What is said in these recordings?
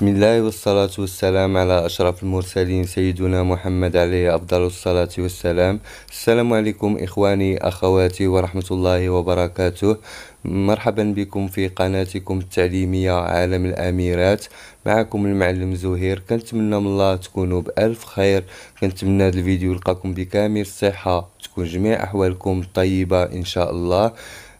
بسم الله والصلاة والسلام على أشرف المرسلين سيدنا محمد عليه أفضل الصلاة والسلام السلام عليكم إخواني أخواتي ورحمة الله وبركاته مرحبا بكم في قناتكم التعليمية عالم الأميرات معكم المعلم زهير كنتمنى من الله تكونوا بألف خير كنتمنى هذا الفيديو يلقاكم بكامل الصحة تكون جميع أحوالكم طيبة إن شاء الله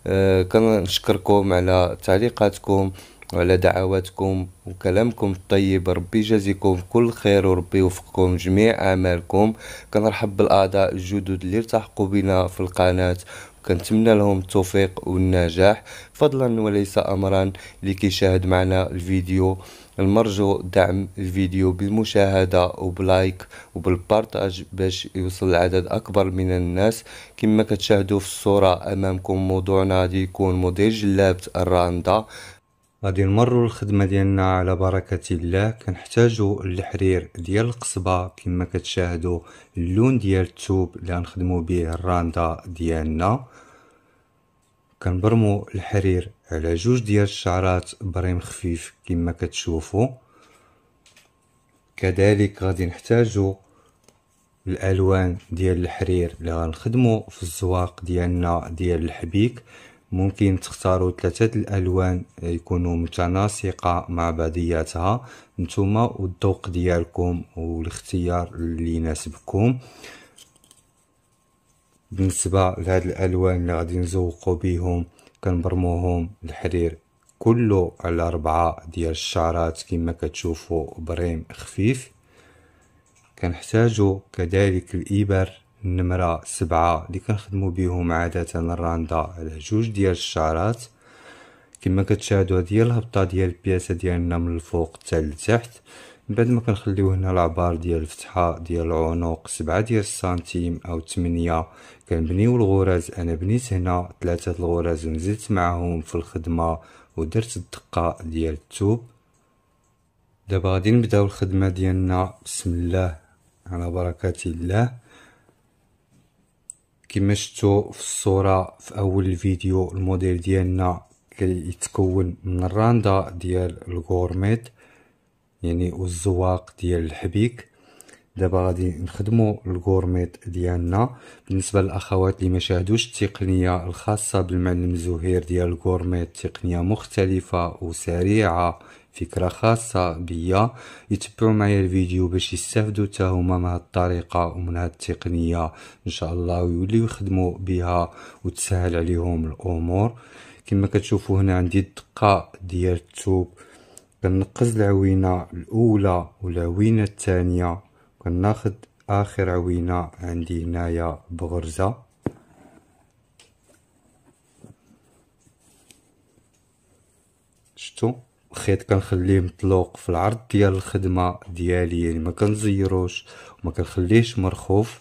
أه كنشكركم على تعليقاتكم وعلى دعواتكم وكلامكم الطيب ربي يجازيكم كل خير وربي يوفقكم جميع اعمالكم كنرحب بالاعضاء الجدد اللي التحقوا بنا في القناه كنتمنى لهم التوفيق والنجاح فضلا وليس امرا لكي يشاهد معنا الفيديو المرجو دعم الفيديو بالمشاهدة وبلايك وبالبارتاج باش يوصل لعدد أكبر من الناس كما كتشاهدوا في الصورة أمامكم موضوعنا غادي يكون موديل جلابة الراندا غادي نمروا الخدمه ديالنا على بركه الله كنحتاجوا الحرير ديال القصبه كما كتشاهدوا اللون ديال الثوب اللي غنخدموا به الراندا ديالنا كنبرمو الحرير على جوج ديال الشعرات بريم خفيف كما كتشوفوا كذلك غادي نحتاجو الالوان ديال الحرير اللي غنخدمو في الزواق ديالنا ديال الحبيك ممكن تختاروا ثلاثة الألوان يكونوا متناسقة مع بعضياتها نتوما والذوق ديالكم والاختيار اللي يناسبكم بالنسبة لهاد الألوان اللي غادي نزوقو بيهم كنبرموهم الحرير كله على ربعة ديال الشعرات كما كتشوفوا بريم خفيف كنحتاجو كذلك الإبر النمرة سبعة اللي كنخدمو بيهم عادة الراندا على جوج ديال الشعرات كما كتشاهدوا هادي هي الهبطة ديال البياسة ديالنا من الفوق حتى لتحت من بعد ما كنخليو هنا العبار ديال الفتحة ديال العنق سبعة ديال السنتيم او تمنية كنبنيو الغرز انا بنيت هنا ثلاثة الغرز ونزلت معاهم في الخدمة ودرت الدقة ديال التوب دابا غادي نبداو الخدمة ديالنا بسم الله على بركة الله كما شفتوا في الصوره في اول الفيديو الموديل ديالنا كيتكون من الراندا ديال الغورميت يعني والزواق ديال الحبيك دابا غادي نخدمو الغورميت ديالنا بالنسبه للاخوات اللي ما شاهدوش التقنيه الخاصه بالمعلم زهير ديال الغورميت تقنيه مختلفه وسريعه فكرة خاصة بيا يتبعوا معايا الفيديو باش يستافدوا حتى هما من هذه الطريقة ومن هذه التقنية ان شاء الله ويوليو يخدموا بها وتسهل عليهم الامور كما كتشوفوا هنا عندي الدقة ديال الثوب كنقز العوينة الاولى والعوينة الثانية كناخد اخر عوينة عندي هنايا بغرزة شتو الخيط كنخليه مطلوق في العرض ديال الخدمه ديالي يعني ما كنزيروش وما كنخليهش مرخوف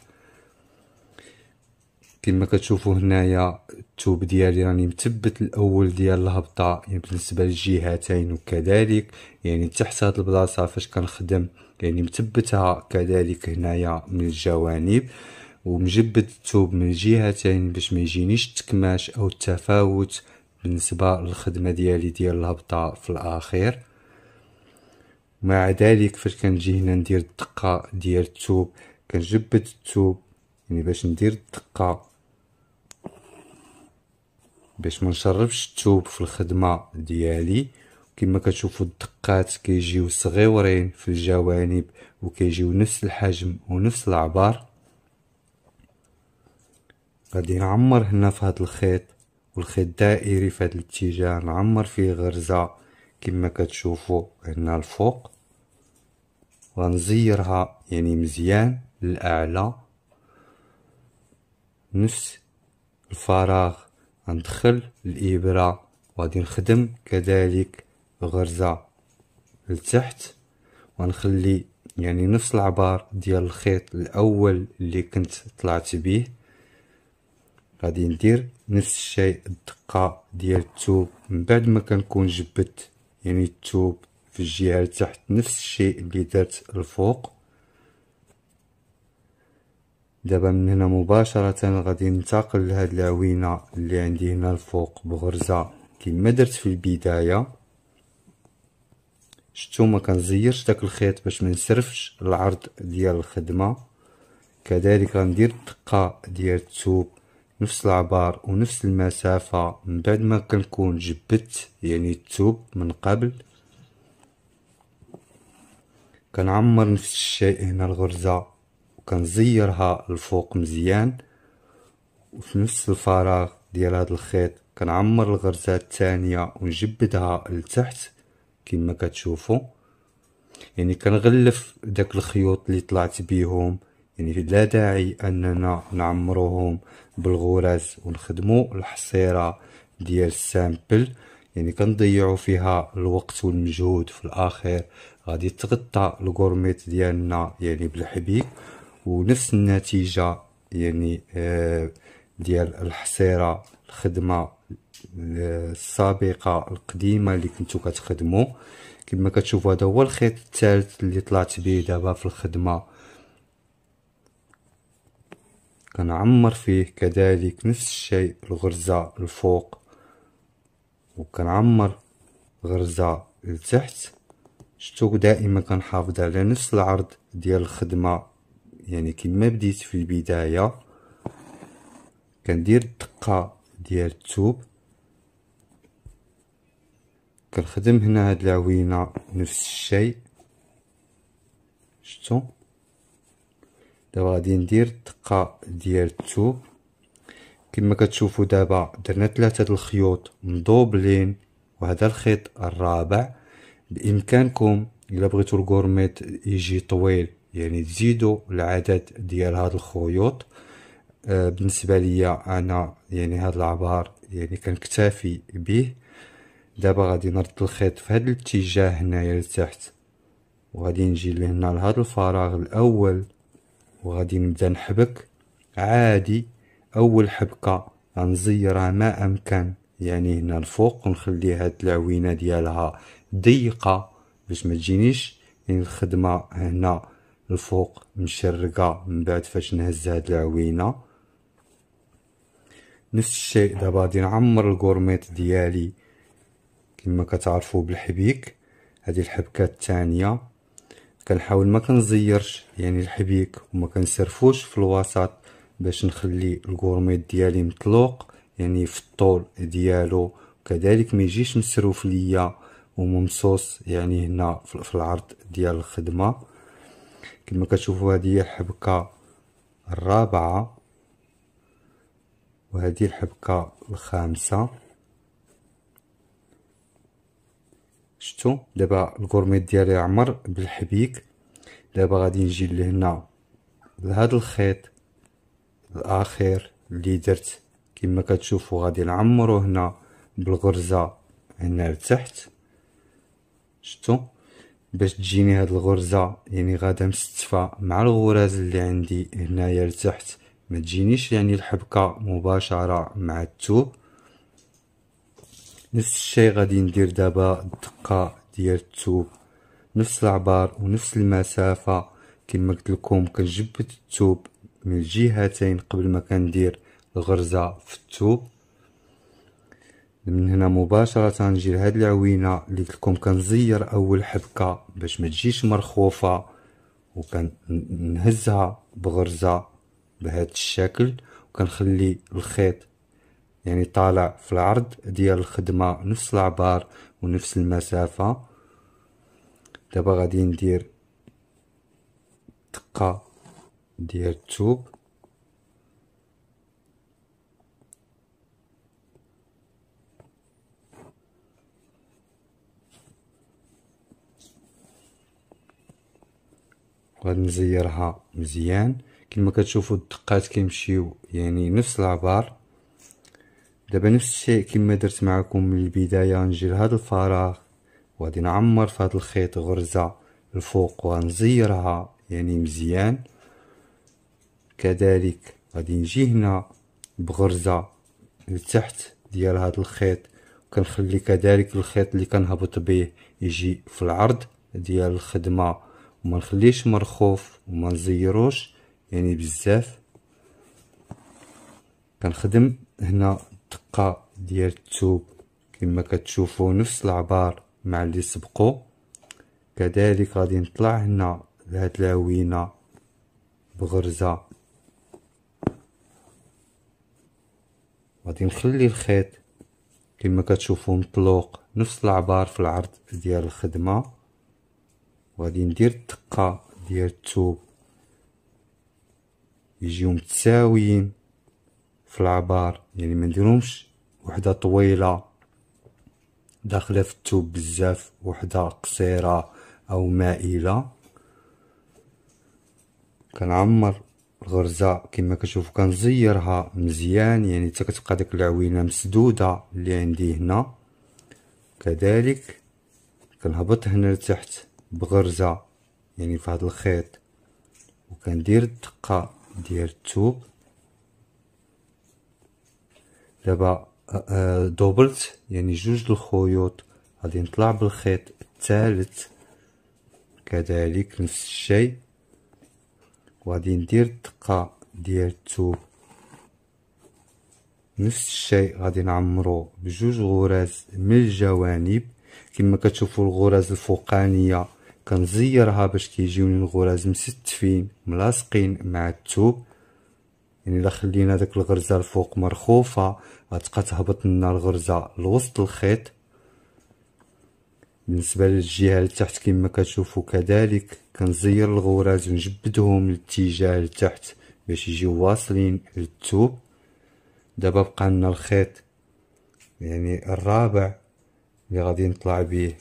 كما كتشوفوا هنايا الثوب ديالي راني يعني مثبت الاول ديال الهبطه يعني بالنسبه للجهتين وكذلك يعني تحت هاد البلاصه فاش كنخدم يعني مثبتها كذلك هنايا من الجوانب ومجبد الثوب من الجهتين باش ما يجينيش التكماش او التفاوت بالنسبه للخدمه ديالي ديال الهبطه في الاخير مع ذلك فاش كنجي هنا ندير الدقه ديال الثوب كنجبد الثوب يعني باش ندير الدقه باش ما نشربش الثوب في الخدمه ديالي كما كتشوفوا الدقات كيجيو صغيورين في الجوانب وكيجيو نفس الحجم ونفس العبار غادي نعمر هنا في هذا الخيط والخيط دائري في هذا الاتجاه نعمر فيه غرزه كما كتشوفوا هنا الفوق غنزيرها يعني مزيان للاعلى نفس الفراغ غندخل الابره وغادي نخدم كذلك غرزه لتحت ونخلي يعني نفس العبار ديال الخيط الاول اللي كنت طلعت به غادي ندير نفس الشيء الدقة ديال التوب من بعد ما كنكون جبدت يعني التوب في الجهة لتحت نفس الشيء اللي درت الفوق دابا من هنا مباشرة غادي ننتقل لهاد العوينة اللي عندي هنا الفوق بغرزة كما درت في البداية شتو ما كنزيرش داك الخيط باش ما نسرفش العرض ديال الخدمة كذلك غندير الدقة ديال التوب نفس العبار ونفس المسافة من بعد ما كنكون جبدت يعني التوب من قبل كنعمر نفس الشيء هنا الغرزة وكنزيرها الفوق مزيان وفي نفس الفراغ ديال هذا الخيط كنعمر الغرزة الثانية ونجبدها لتحت كما كتشوفوا يعني كنغلف داك الخيوط اللي طلعت بيهم يعني لا داعي اننا نعمروهم بالغرز ونخدمو الحصيره ديال السامبل يعني كنضيعوا فيها الوقت والمجهود في الاخر غادي تغطى الكورميت ديالنا يعني بالحبيب ونفس النتيجه يعني آه، ديال الحصيره الخدمه آه، السابقه القديمه اللي كنتو كتخدموا كما كتشوفوا هذا هو الخيط الثالث اللي طلعت به دابا في الخدمه كنعمر فيه كذلك نفس الشيء الغرزة الفوق وكنعمر غرزة لتحت شتو دائما كنحافظ على نفس العرض ديال الخدمة يعني كما بديت في البداية كندير الدقة ديال التوب كنخدم هنا هاد العوينة نفس الشيء شتو دابا غادي ندير الدقه ديال الثوب كما كتشوفوا دابا درنا ثلاثه د الخيوط مضوبلين وهذا الخيط الرابع بامكانكم الا بغيتو الكورميت يجي طويل يعني تزيدوا العدد ديال هاد الخيوط آه بالنسبه ليا انا يعني هاد العبار يعني كنكتفي به دابا غادي نرد الخيط في هاد الاتجاه هنايا لتحت وغادي نجي لهنا لهاد الفراغ الاول وغادي نبدا نحبك عادي اول حبكه غنزيرها ما امكن يعني هنا الفوق ونخلي هاد العوينه ديالها ضيقه باش ما تجينيش يعني الخدمه هنا الفوق مشرقه من بعد فاش نهز هاد العوينه نفس الشيء دابا غادي نعمر الكورميط ديالي كما كتعرفوا بالحبيك هذه الحبكه الثانيه كنحاول ما كنزيرش يعني الحبيك وما كنسرفوش في الوسط باش نخلي الكورميط ديالي مطلوق يعني في الطول ديالو كذلك ما يجيش مسروف ليا وممصوص يعني هنا في العرض ديال الخدمه كما كتشوفوا هذه هي الحبكه الرابعه وهذه الحبكه الخامسه شتو دابا الكورميت ديالي عمر بالحبيك دابا غادي نجي لهنا لهاد الخيط الاخير اللي درت كما كتشوفوا غادي نعمرو هنا بالغرزه هنا لتحت شتو باش تجيني هاد الغرزه يعني غادا مستفه مع الغراز اللي عندي هنايا لتحت ما تجينيش يعني الحبكه مباشره مع الثوب نفس الشيء غادي ندير دابا الدقة ديال التوب نفس العبار ونفس المسافة كما قلت لكم كنجبد التوب من الجهتين قبل ما كندير الغرزة في التوب من هنا مباشرة نجي لهاد العوينة اللي قلت لكم كنزير اول حبكة باش ما تجيش مرخوفة وكنهزها بغرزة بهذا الشكل وكنخلي الخيط يعني طالع في العرض ديال الخدمة نفس العبار ونفس المسافة دابا غادي ندير دقة ديال التوب غادي نزيرها مزيان كما كتشوفوا الدقات كيمشيو يعني نفس العبار دابا نفس الشيء كما درت معكم من البدايه نجي هذا الفراغ وغادي نعمر في هذا الخيط غرزه الفوق ونزيرها يعني مزيان كذلك غادي نجي هنا بغرزه لتحت ديال هذا الخيط وكنخلي كذلك الخيط اللي كنهبط به يجي في العرض ديال الخدمه وما نخليش مرخوف وما نزيروش يعني بزاف كنخدم هنا الدقة ديال التوب كما كتشوفوا نفس العبار مع اللي سبقو كذلك غادي نطلع هنا بهاد العوينة بغرزة غادي نخلي الخيط كما كتشوفوا مطلوق نفس العبار في العرض ديال الخدمة وغادي ندير الدقة ديال التوب يجيو متساويين في العبار يعني ما نديرهمش وحده طويله داخله في الثوب بزاف وحده قصيره او مائله كنعمر الغرزه كما كتشوفوا كنزيرها مزيان يعني حتى كتبقى ديك العوينه مسدوده اللي عندي هنا كذلك كنهبط هنا لتحت بغرزه يعني في هذا الخيط وكندير الدقه ديال الثوب دابا دوبلت يعني جوج الخيوط غادي نطلع بالخيط الثالث كذلك نفس الشيء وغادي ندير الدقه ديال الثوب نفس الشيء غادي نعمرو بجوج غراز من الجوانب كما كتشوفوا الغراز الفوقانيه كنزيرها باش كيجيوني الغراز مستفين ملاصقين مع الثوب يعني الا خلينا داك الغرزه الفوق مرخوفه غتبقى تهبط لنا الغرزه لوسط الخيط بالنسبه للجهه التحت كما كتشوفوا كذلك كنزير الغوراز ونجبدهم الاتجاه لتحت باش يجيو واصلين للثوب دابا بقى لنا الخيط يعني الرابع اللي غادي نطلع به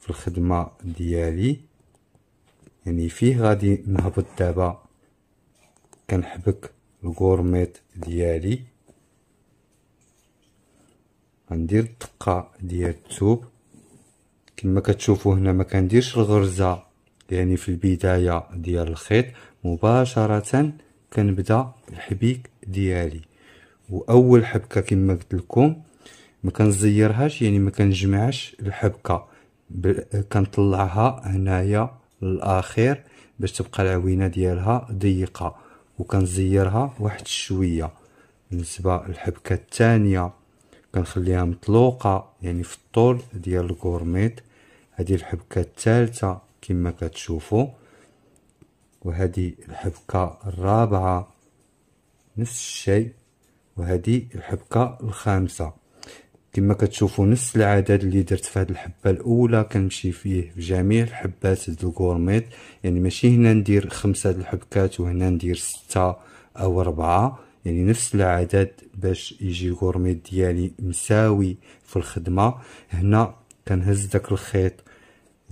في الخدمه ديالي يعني فيه غادي نهبط دابا كنحبك الكورميط ديالي غندير الدقه ديال الثوب كما كتشوفوا هنا ما كنديرش الغرزه يعني في البدايه ديال الخيط مباشره كنبدا الحبيك ديالي واول حبكه كما قلت لكم ما كنزيرهاش يعني ما كنجمعش الحبكه كنطلعها هنايا للاخير باش تبقى العوينه ديالها ضيقه وكنزيرها واحد شويه بالنسبه للحبكه الثانيه كنخليها مطلوقه يعني في الطول ديال الكورميت هذه الحبكه الثالثه كما كتشوفوا وهذه الحبكه الرابعه نفس الشيء وهذه الحبكه الخامسه كما كتشوفوا نفس العدد اللي درت في هذه الحبه الاولى كنمشي فيه في جميع الحبات ديال يعني ماشي هنا ندير خمسه د الحبكات وهنا ندير سته او اربعه يعني نفس العدد باش يجي الكورميت ديالي مساوي في الخدمه هنا كنهز داك الخيط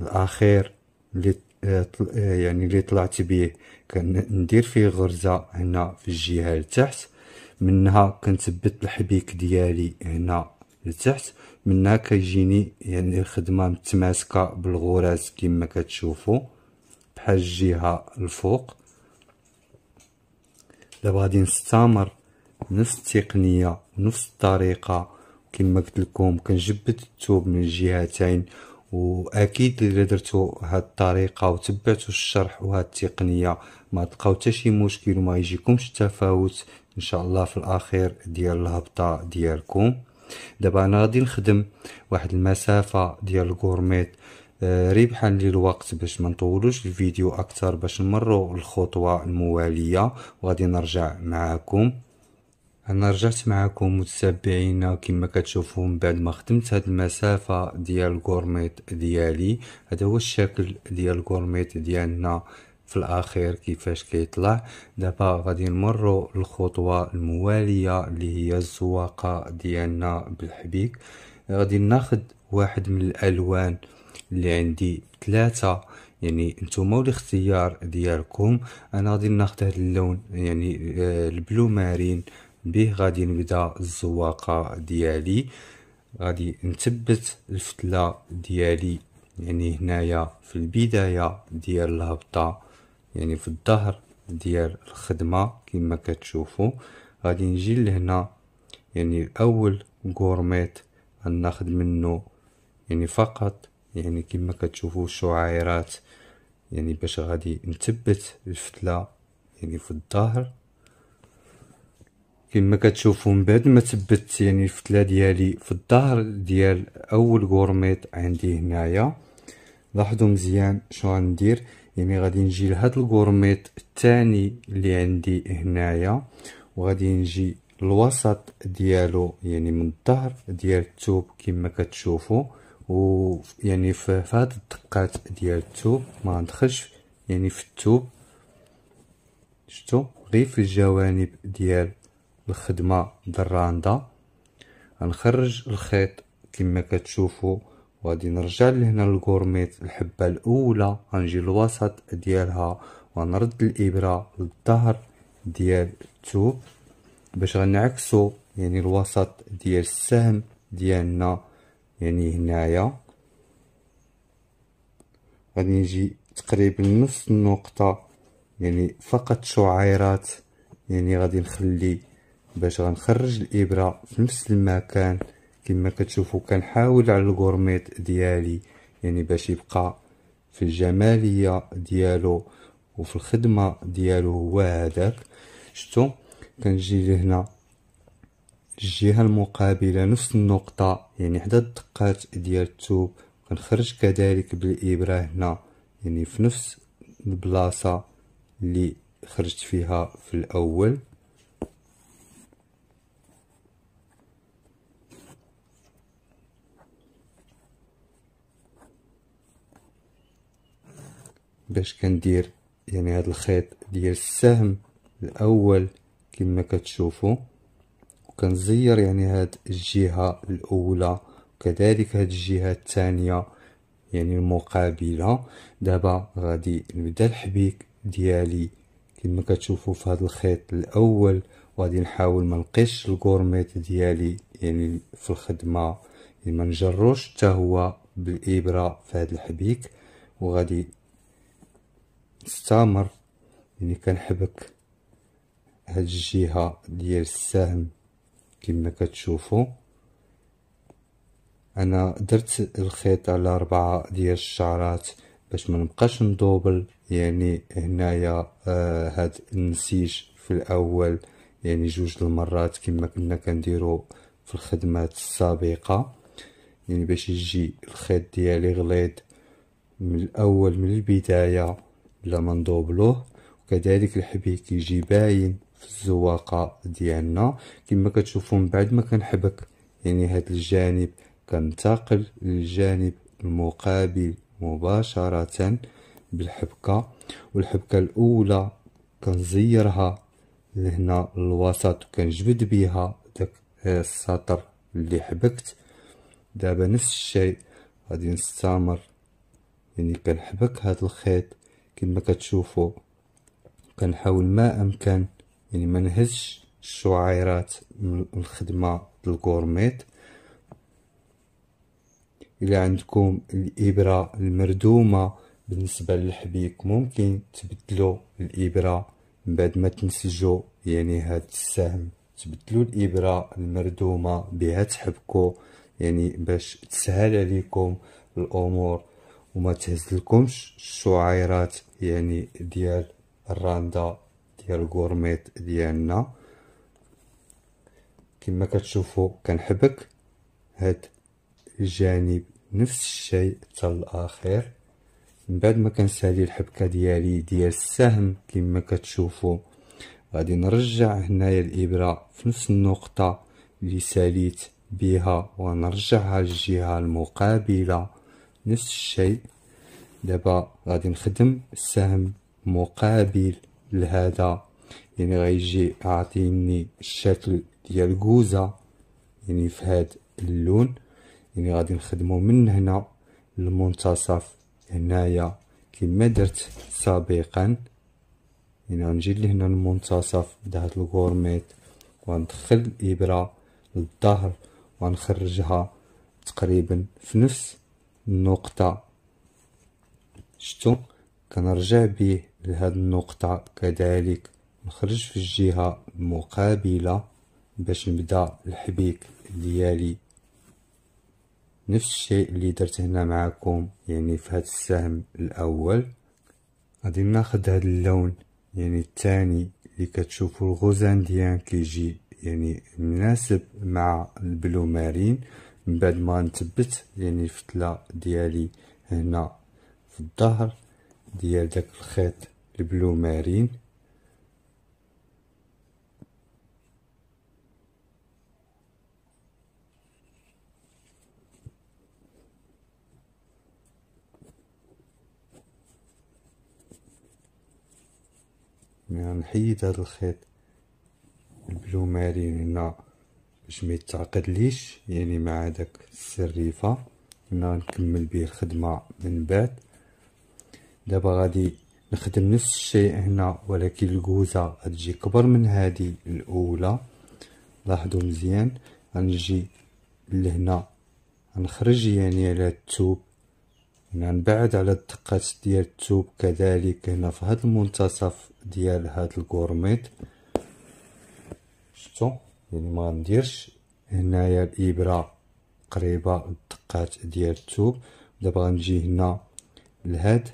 الاخير اللي يعني اللي طلعت بيه كندير فيه غرزه هنا في الجهه لتحت منها كنثبت الحبيك ديالي هنا لتحت منها كيجيني يعني الخدمه متماسكه بالغراز كما كتشوفوا بحال الجهه الفوق دابا غادي نستمر نفس التقنيه ونفس الطريقه كما قلت لكم كنجبد الثوب من الجهتين واكيد الا درتو هاد الطريقه وتبعتوا الشرح وهاد التقنيه ما تلقاو حتى شي مشكل وما يجيكمش تفاوت ان شاء الله في الاخير ديال الهبطه ديالكم دابا انا غادي نخدم واحد المسافه ديال الكورميت آه، ربحا للوقت باش ما نطولوش الفيديو اكثر باش نمروا الخطوه المواليه وغادي نرجع معاكم انا رجعت معكم متتبعينا كما كتشوفوا من بعد ما خدمت هاد المسافه ديال الكورميت ديالي هذا هو الشكل ديال الكورميت ديالنا في الاخير كيفاش كيطلع دابا غادي نمروا الخطوه المواليه اللي هي الزواقه ديالنا بالحبيك غادي ناخذ واحد من الالوان اللي عندي ثلاثة يعني نتوما الاختيار ديالكم انا غادي ناخذ هذا اللون يعني آه، البلو مارين به غادي نبدا الزواقه ديالي غادي نثبت الفتله ديالي يعني هنايا في البدايه ديال الهبطه يعني في الظهر ديال الخدمه كما كتشوفوا غادي نجي لهنا يعني اول غورميت ناخذ منه يعني فقط يعني كما كتشوفوا الشعيرات يعني باش غادي نثبت الفتله يعني في الظهر كما كتشوفوا من بعد ما ثبت يعني الفتله ديالي في الظهر ديال اول غورميت عندي هنايا لاحظوا مزيان شنو غندير يعني غادي نجي لهاد الكورميط الثاني اللي عندي هنايا وغادي نجي الوسط ديالو يعني من الظهر ديال الثوب كما كتشوفوا و يعني في هاد الدقات ديال الثوب ما ندخلش يعني في الثوب شفتوا غير في الجوانب ديال الخدمه الراندة غنخرج الخيط كما كتشوفوا وغادي نرجع لهنا للكورميت الحبه الاولى غنجي للوسط ديالها ونرد الابره للظهر ديال الثوب باش غنعكسو يعني الوسط ديال السهم ديالنا يعني هنايا غادي نجي تقريبا نص النقطه يعني فقط شعيرات يعني غادي نخلي باش غنخرج الابره في نفس المكان كما كتشوفوا كنحاول على الكورميط ديالي يعني باش يبقى في الجماليه ديالو وفي الخدمه ديالو هو هذاك شفتوا كنجي لهنا الجهه المقابله نفس النقطه يعني حدا الدقات ديال الثوب كنخرج كذلك بالابره هنا يعني في نفس البلاصه اللي خرجت فيها في الاول باش كندير يعني هاد الخيط ديال السهم الاول كما كتشوفوا وكنزير يعني هاد الجهه الاولى وكذلك هاد الجهه الثانيه يعني المقابله دابا غادي نبدا الحبيك ديالي كما كتشوفوا في هذا الخيط الاول وغادي نحاول ما نقيش الكورميت ديالي يعني في الخدمه يعني ما نجروش حتى هو بالابره في هذا الحبيك وغادي نستمر يعني كنحبك هاد الجهه ديال السهم كما كتشوفوا انا درت الخيط على اربعه ديال الشعرات باش ما نبقاش ندوبل يعني هنايا آه هاد النسيج في الاول يعني جوج المرات كما كنا كنديرو في الخدمات السابقه يعني باش يجي الخيط ديالي غليظ من الاول من البدايه بلا ما ندوبلوه وكذلك الحبيب كيجي باين في الزواقه ديالنا كما كتشوفوا من بعد ما كنحبك يعني هذا الجانب كنتقل للجانب المقابل مباشره بالحبكه والحبكه الاولى كنزيرها لهنا الوسط وكنجبد بها داك السطر اللي حبكت دابا نفس الشيء غادي نستمر يعني كنحبك هاد الخيط كما كتشوفوا كنحاول ما امكن يعني ما نهزش الشعيرات من الخدمه الكورميت الى عندكم الابره المردومه بالنسبه للحبيك ممكن تبدلوا الابره من بعد ما تنسجوا يعني هاد السهم تبدلوا الابره المردومه بها تحبكوا يعني باش تسهل عليكم الامور وما تهزلكمش الشعيرات يعني ديال الراندا ديال الكورميت ديالنا كما كتشوفوا كنحبك هاد الجانب نفس الشيء حتى الاخير من بعد ما كنسالي الحبكه ديالي ديال السهم كما كتشوفوا غادي نرجع هنايا الابره في نفس النقطه اللي ساليت بها ونرجعها للجهه المقابله نفس الشيء دابا غادي نخدم السهم مقابل لهذا يعني غيجي عاطيني الشكل ديال كوزه يعني في هاد اللون يعني غادي نخدمو من هنا للمنتصف هنايا كما درت سابقا يعني غنجي لهنا المنتصف دهات الكورميت وندخل الابره للظهر ونخرجها تقريبا في نفس نقطة شتو كنرجع به لهاد النقطة كذلك نخرج في الجهة المقابلة باش نبدا الحبيك ديالي نفس الشيء اللي درت هنا معاكم يعني في هاد السهم الاول غادي ناخد هاد اللون يعني الثاني اللي كتشوفوا الغوزان ديان كيجي يعني مناسب مع البلو مارين من بعد ما نثبت يعني الفتله ديالي هنا في الظهر ديال داك الخيط البلو مارين نحيد هذا الخيط البلو مارين هنا باش ما يتعقدليش يعني مع داك السريفه انا نكمل به الخدمه من بعد دابا غادي نخدم نفس الشيء هنا ولكن الكوزه غتجي كبر من هذه الاولى لاحظوا مزيان غنجي لهنا نخرج يعني على التوب هنا نبعد على الدقات ديال التوب كذلك هنا في هذا المنتصف ديال هذا الكورميت شفتوا يعني ما نديرش هنايا الابره قريبه الدقات ديال الثوب دابا غنجي هنا لهاد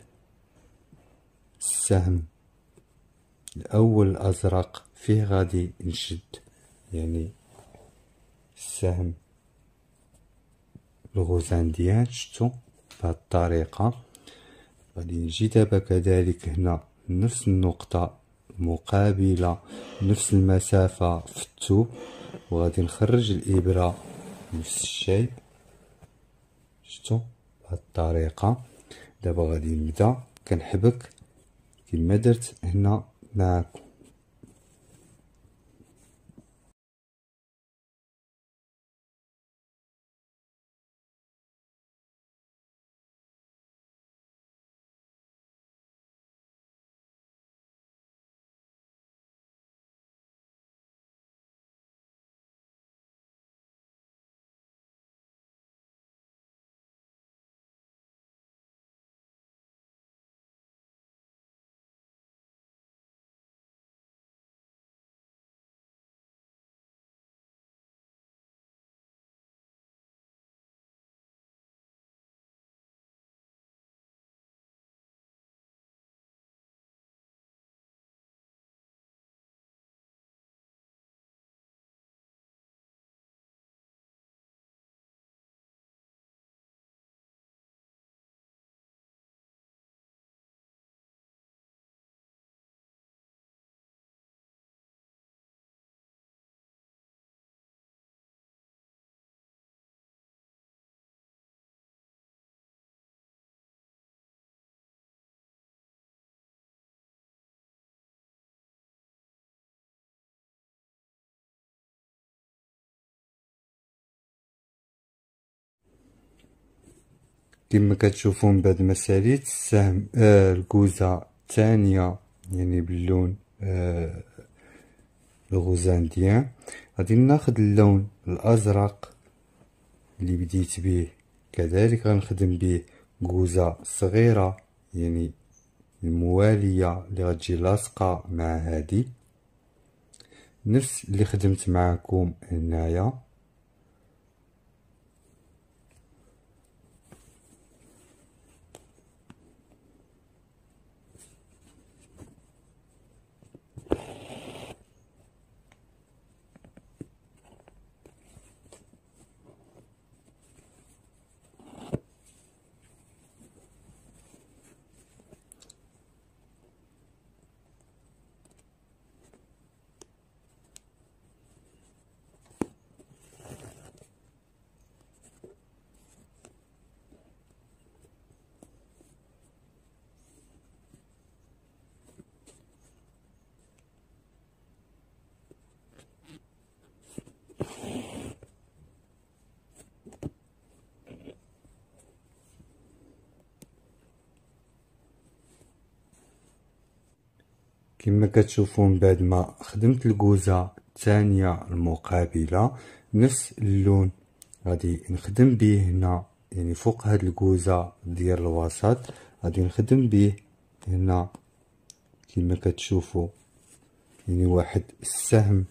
السهم الاول الازرق فيه غادي نشد يعني السهم الغزان ديال شتو بهاد الطريقه غادي نجي دابا كذلك هنا نفس النقطه مقابلة نفس المسافة في الثوب وغادي نخرج الإبرة نفس الشيء شتو بهاد الطريقة دابا غادي نبدا كنحبك كما درت هنا معاكم كما كتشوفون بعد ما ساليت السهم آه الكوزه الثانيه يعني باللون آه ديان غادي ناخذ اللون الازرق اللي بديت به كذلك غنخدم به كوزه صغيره يعني المواليه اللي غتجي لاصقه مع هذه نفس اللي خدمت معكم هنايا كما كتشوفوا من بعد ما خدمت الكوزه الثانيه المقابله نفس اللون غادي نخدم به هنا يعني فوق هاد الكوزه ديال الوسط غادي نخدم به هنا كما كتشوفوا يعني واحد السهم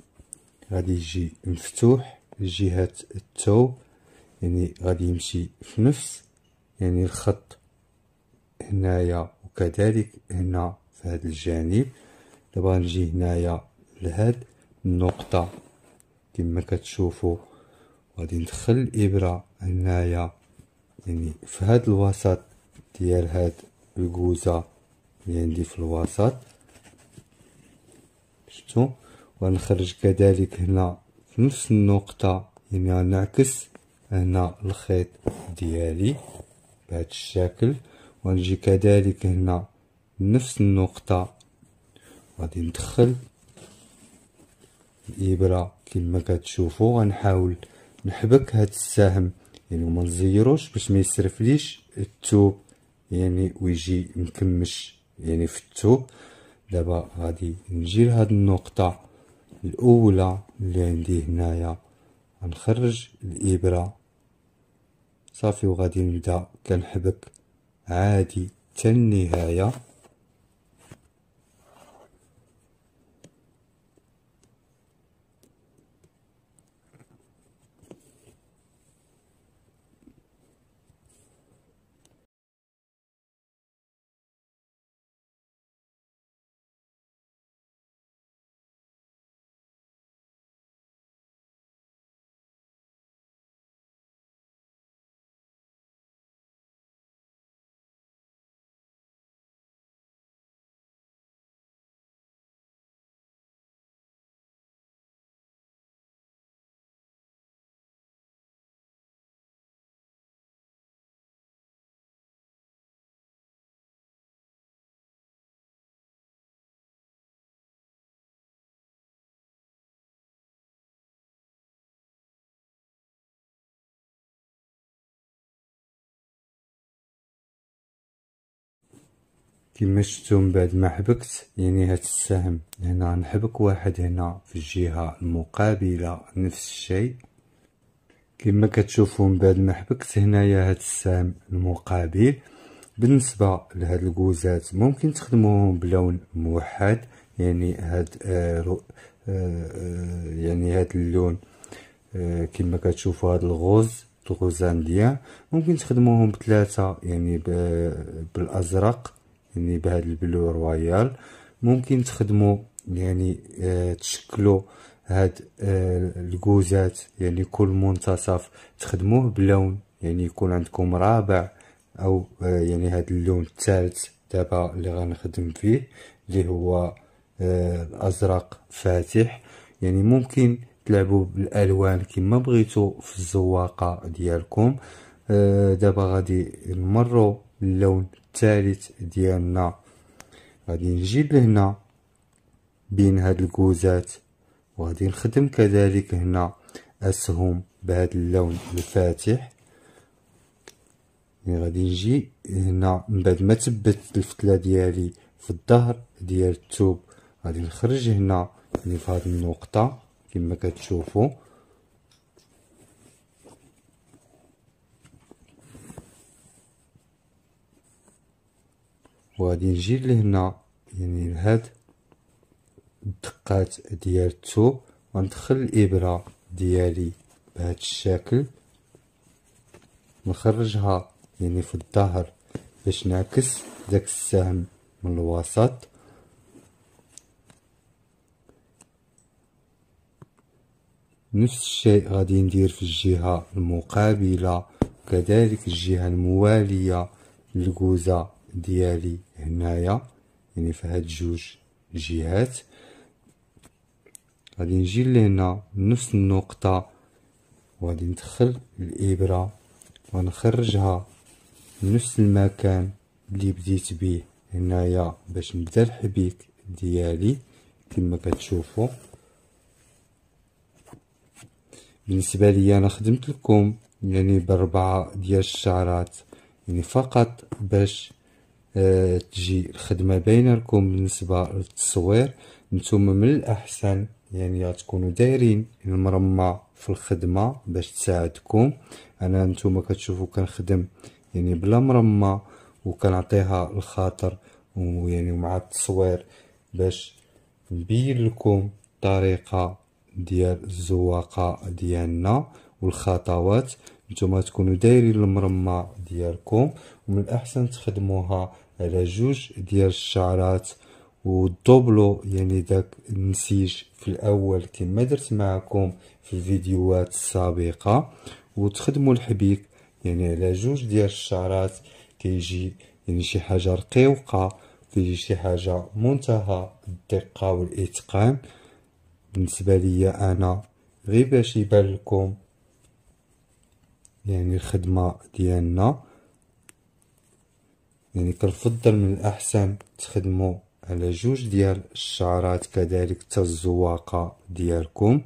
غادي يجي مفتوح جهة التو يعني غادي يمشي في نفس يعني الخط هنايا وكذلك هنا في هذا الجانب دابا غنجي هنايا لهاد النقطة كما كتشوفوا غادي ندخل الابره هنايا يعني في هاد الوسط ديال هاد الكوزه اللي عندي في الوسط شتو ونخرج كذلك هنا في نفس النقطه يعني نعكس هنا الخيط ديالي بهذا الشكل ونجي كذلك هنا نفس النقطه غادي ندخل الابره كما كتشوفوا غنحاول نحبك هاد السهم يعني وما نزيروش باش ما يسرفليش الثوب يعني ويجي مكمش يعني في الثوب دابا غادي نجي لهاد النقطه الاولى اللي عندي هنايا غنخرج الابره صافي وغادي نبدا كنحبك عادي حتى النهايه كيما شفتو من بعد ما حبكت يعني هاد السهم هنا نحبك واحد هنا في الجهه المقابله نفس الشيء كما كتشوفو من بعد ما حبكت هنايا هاد السهم المقابل بالنسبه لهاد الكوزات ممكن تخدموهم بلون موحد يعني هاد آه آه،, آه يعني هاد اللون آه كما كتشوفوا هاد الغوز الغوزان ديال ممكن تخدموهم بثلاثه يعني بالازرق يعني بهاد البلو رويال ممكن تخدموا يعني آه تشكلوا هاد آه الكوزات يعني كل منتصف تخدموه بلون يعني يكون عندكم رابع او آه يعني هاد اللون الثالث دابا اللي غنخدم فيه اللي هو آه الازرق فاتح يعني ممكن تلعبوا بالالوان كما بغيتو في الزواقه ديالكم آه دابا غادي نمروا اللون الثالث ديالنا غادي نجي لهنا بين هاد الكوزات وغادي نخدم كذلك هنا اسهم بهاد اللون الفاتح يعني غادي نجي هنا من بعد ما ثبت الفتله ديالي في الظهر ديال الثوب غادي نخرج هنا يعني في هاد النقطه كما كتشوفوا وغادي نجي لهنا يعني لهاد الدقات ديال الثوب غندخل الابره ديالي بهذا الشكل نخرجها يعني في الظهر باش نعكس داك السهم من الوسط نفس الشيء غادي ندير في الجهه المقابله كذلك الجهه المواليه للجوزه ديالي هنايا يعني في هاد جوج جهات غادي نجي لهنا نفس النقطة وغادي ندخل الإبرة ونخرجها نفس المكان اللي بديت بيه هنايا باش نبدا الحبيك ديالي كما كتشوفوا بالنسبه لي انا خدمت لكم يعني باربعه ديال الشعرات يعني فقط باش آه، تجي الخدمه باينه لكم بالنسبه للتصوير نتوما من الاحسن يعني تكونوا دايرين المرمى في الخدمه باش تساعدكم انا نتوما كتشوفوا كنخدم يعني بلا مرمى وكنعطيها الخاطر ويعني مع التصوير باش نبين لكم الطريقه ديال الزواقه ديالنا والخطوات نتوما تكونوا دايرين المرمى ديالكم ومن الاحسن تخدموها على جوج ديال الشعرات والدوبلو يعني داك النسيج في الاول كما درت معكم في الفيديوهات السابقه وتخدموا الحبيك يعني على جوج ديال الشعرات كيجي يعني شي حاجه رقيقه كيجي شي حاجه منتهى الدقه والاتقان بالنسبه ليا انا غير باش يبان لكم يعني الخدمه ديالنا يعني كنفضل من الاحسن تخدموا على جوج ديال الشعرات كذلك حتى الزواقه ديالكم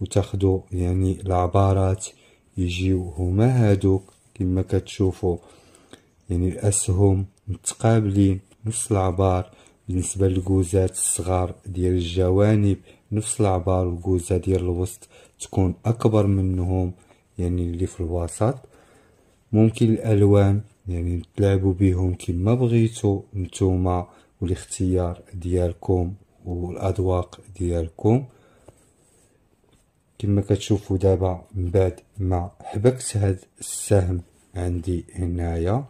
وتاخذوا يعني العبارات يجيو هما هادوك كما كتشوفوا يعني الاسهم متقابلين نفس العبار بالنسبه للجوزات الصغار ديال الجوانب نفس العبار والكوزه ديال الوسط تكون اكبر منهم يعني اللي في الوسط ممكن الالوان يعني تلعبوا بهم كما بغيتوا نتوما والاختيار ديالكم والاذواق ديالكم كما كتشوفوا دابا من بعد ما حبكت هاد السهم عندي هنايا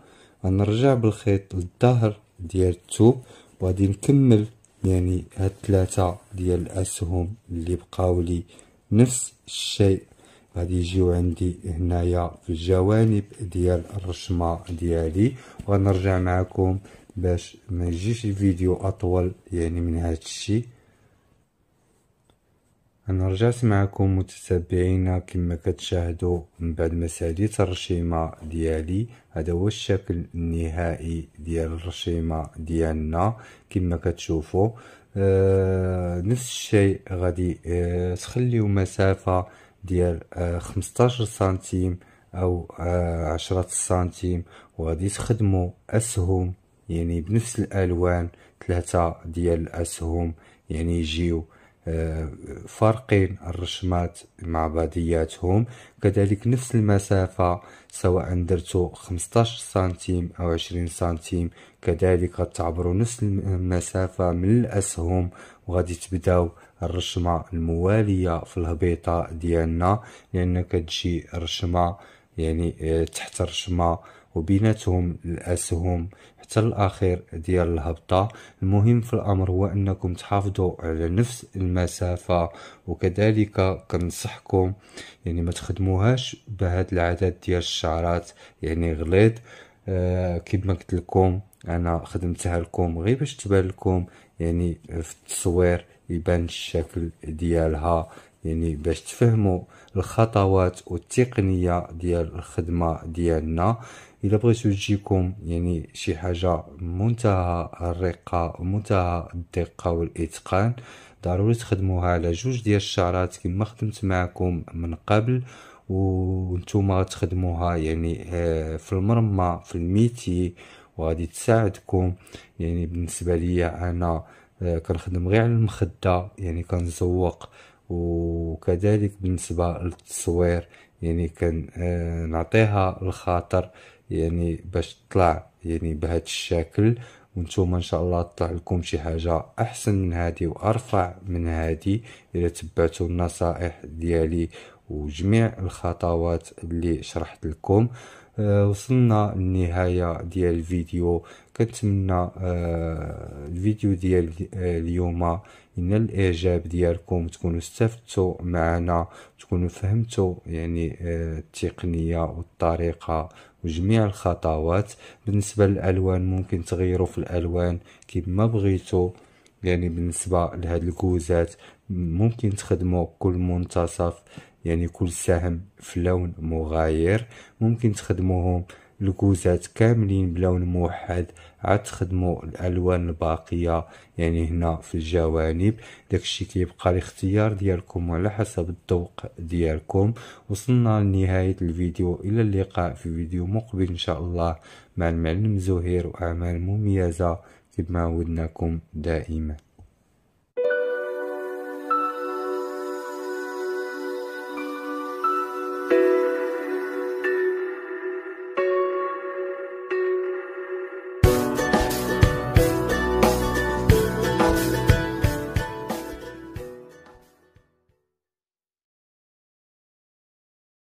غنرجع بالخيط للظهر ديال الثوب وغادي نكمل يعني هاد ثلاثه ديال الاسهم اللي بقاو لي نفس الشيء غادي يجيو عندي هنايا في الجوانب ديال الرشمه ديالي وغنرجع معكم باش ما يجيش الفيديو اطول يعني من هذا الشيء انا رجعت معكم متتبعينا كما كتشاهدوا من بعد ما ساليت الرشيمه ديالي هذا هو الشكل النهائي ديال الرشيمه ديالنا كما كتشوفوا آه نفس الشيء غادي آه تخليو مسافه ديال 15 آه، سنتيم او آه، عشرة سنتيم وغادي تخدمو اسهم يعني بنفس الالوان ثلاثه ديال الاسهم يعني يجيو آه، فارقين الرشمات مع بعضياتهم كذلك نفس المسافة سواء درتو 15 سنتيم أو عشرين سنتيم كذلك غتعبرو نفس المسافة من الأسهم وغادي تبداو الرشمة الموالية في الهبيطة ديالنا لأن كتجي رشمة يعني آه، تحت رسمة وبيناتهم الأسهم حتى الأخير ديال الهبطة المهم في الأمر هو أنكم تحافظوا على نفس المسافة وكذلك كنصحكم يعني ما تخدموهاش بهاد العدد ديال الشعرات يعني غليظ آه كيما قلت لكم انا خدمتها لكم غير باش تبان لكم يعني في التصوير يبان الشكل ديالها يعني باش تفهموا الخطوات والتقنيه ديال الخدمه ديالنا الا بغيتو تجيكم يعني شي حاجه منتهى الرقه ومنتهى الدقه والاتقان ضروري تخدموها على جوج ديال الشعرات كما خدمت معكم من قبل وانتم تخدموها يعني آه، في المرمى في الميتي وغادي تساعدكم يعني بالنسبه ليا انا آه، كنخدم غير على المخدة يعني كنزوق وكذلك بالنسبة للتصوير يعني كنعطيها آه، الخاطر يعني باش تطلع يعني بهذا الشكل وانتم ان شاء الله تطلع لكم شي حاجه احسن من هذه وارفع من هذه اذا تبعتوا النصائح ديالي وجميع الخطوات اللي شرحت لكم آه، وصلنا للنهايه ديال الفيديو كنتمنى آه، الفيديو ديال آه، اليوم ينال الاعجاب ديالكم تكونوا استفدتوا معنا تكونوا فهمتوا يعني آه، التقنيه والطريقه وجميع الخطوات بالنسبه للالوان ممكن تغيروا في الالوان كما بغيتوا يعني بالنسبه لهاد الكوزات ممكن تخدموا كل منتصف يعني كل سهم في لون مغاير ممكن تخدموهم الكوزات كاملين بلون موحد عاد تخدموا الالوان الباقيه يعني هنا في الجوانب داكشي كيبقى الاختيار ديالكم على حسب الذوق ديالكم وصلنا لنهايه الفيديو الى اللقاء في فيديو مقبل ان شاء الله مع المعلم زهير واعمال مميزه كما عودناكم دائما